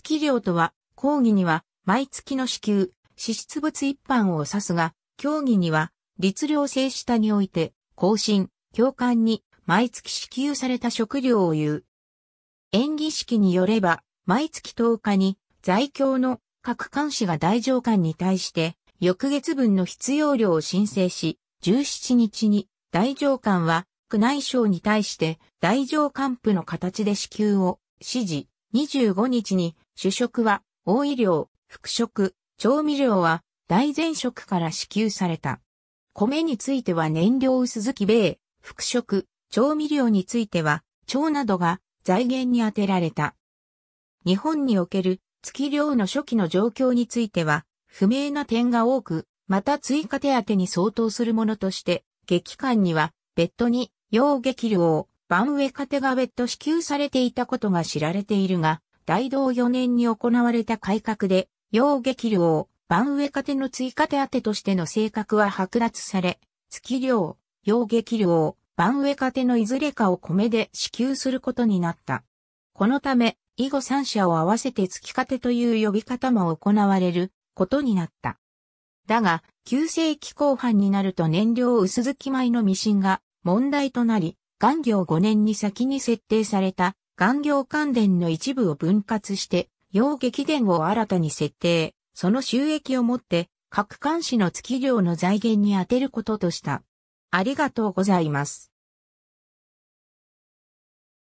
月料とは、講義には、毎月の支給、支出物一般を指すが、競技には、律令制下において、更新、教官に、毎月支給された食料を言う。演技式によれば、毎月10日に、在京の各監視が大上官に対して、翌月分の必要量を申請し、17日に、大上官は、宮内省に対して、大上官府の形で支給を指示。25日に主食は大医療、副食、調味料は大前食から支給された。米については燃料薄付き米、副食、調味料については腸などが財源に充てられた。日本における月量の初期の状況については不明な点が多く、また追加手当に相当するものとして、劇館には別途に、要劇量、番上ウが別途支給されていたことが知られているが、大同4年に行われた改革で、要激量、バ上ウの追加手当としての性格は剥奪され、月量、要激量、番上ウのいずれかを米で支給することになった。このため、以後3社を合わせて月糧という呼び方も行われることになった。だが、旧世紀後半になると燃料薄付き米のミシンが問題となり、元行5年に先に設定された元行関連の一部を分割して、要激減を新たに設定、その収益をもって、各監視の月量の財源に充てることとした。ありがとうございます。